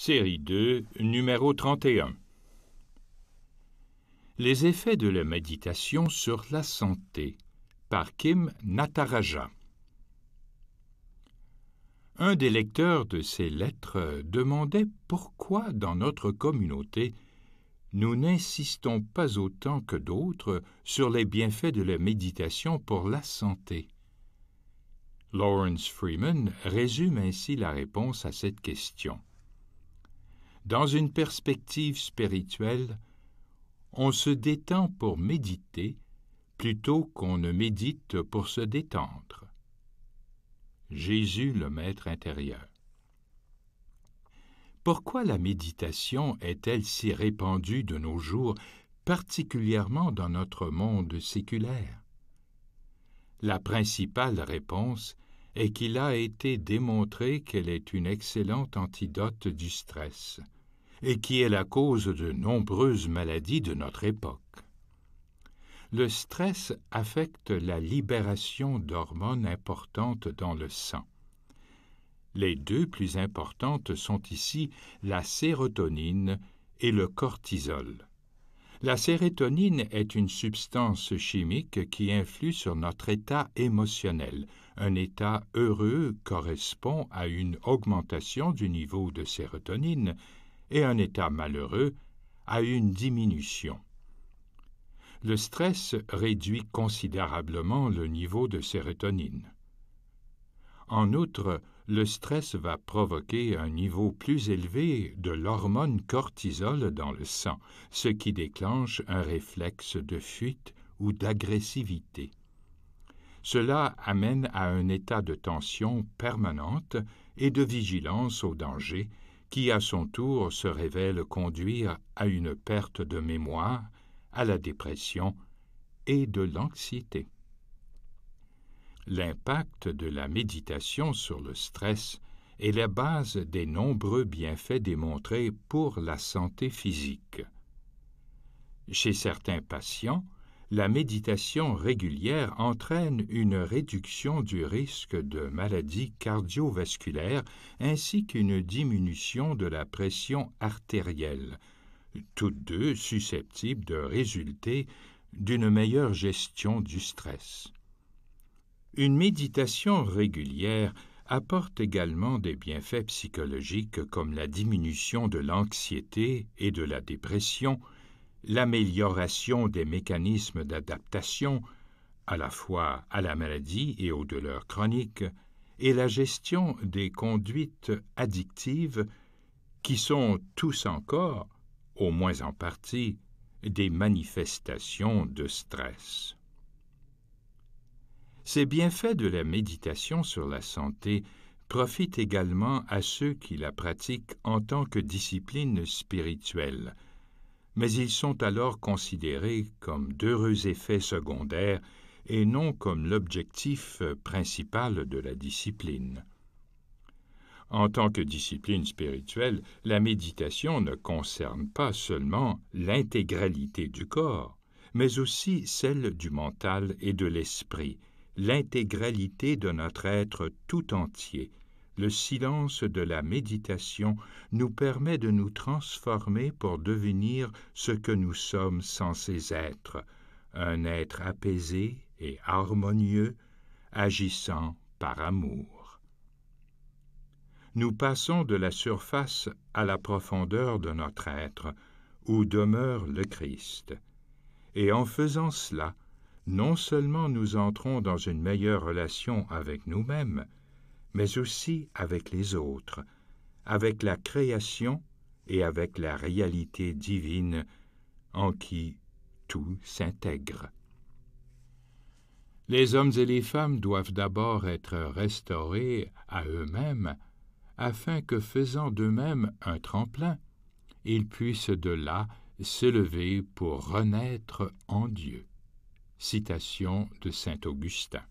Série 2, numéro 31. Les effets de la méditation sur la santé par Kim Nataraja. Un des lecteurs de ces lettres demandait pourquoi dans notre communauté nous n'insistons pas autant que d'autres sur les bienfaits de la méditation pour la santé. Lawrence Freeman résume ainsi la réponse à cette question. Dans une perspective spirituelle, on se détend pour méditer plutôt qu'on ne médite pour se détendre. Jésus le Maître intérieur. Pourquoi la méditation est-elle si répandue de nos jours, particulièrement dans notre monde séculaire La principale réponse est qu'il a été démontré qu'elle est une excellente antidote du stress, et qui est la cause de nombreuses maladies de notre époque. Le stress affecte la libération d'hormones importantes dans le sang. Les deux plus importantes sont ici la sérotonine et le cortisol. La sérotonine est une substance chimique qui influe sur notre état émotionnel. Un état heureux correspond à une augmentation du niveau de sérotonine et un état malheureux à une diminution. Le stress réduit considérablement le niveau de sérotonine. En outre, le stress va provoquer un niveau plus élevé de l'hormone cortisol dans le sang, ce qui déclenche un réflexe de fuite ou d'agressivité. Cela amène à un état de tension permanente et de vigilance au danger qui à son tour se révèle conduire à une perte de mémoire, à la dépression et de l'anxiété. L'impact de la méditation sur le stress est la base des nombreux bienfaits démontrés pour la santé physique. Chez certains patients, la méditation régulière entraîne une réduction du risque de maladies cardiovasculaires ainsi qu'une diminution de la pression artérielle, toutes deux susceptibles de résulter d'une meilleure gestion du stress. Une méditation régulière apporte également des bienfaits psychologiques comme la diminution de l'anxiété et de la dépression, l'amélioration des mécanismes d'adaptation à la fois à la maladie et aux douleurs chroniques, et la gestion des conduites addictives qui sont tous encore, au moins en partie, des manifestations de stress. Ces bienfaits de la méditation sur la santé profitent également à ceux qui la pratiquent en tant que discipline spirituelle – mais ils sont alors considérés comme d'heureux effets secondaires et non comme l'objectif principal de la discipline. En tant que discipline spirituelle, la méditation ne concerne pas seulement l'intégralité du corps, mais aussi celle du mental et de l'esprit, l'intégralité de notre être tout entier, le silence de la méditation nous permet de nous transformer pour devenir ce que nous sommes censés être, un être apaisé et harmonieux, agissant par amour. Nous passons de la surface à la profondeur de notre être, où demeure le Christ. Et en faisant cela, non seulement nous entrons dans une meilleure relation avec nous-mêmes, mais aussi avec les autres, avec la création et avec la réalité divine en qui tout s'intègre. Les hommes et les femmes doivent d'abord être restaurés à eux-mêmes, afin que, faisant d'eux-mêmes un tremplin, ils puissent de là s'élever pour renaître en Dieu. Citation de Saint Augustin.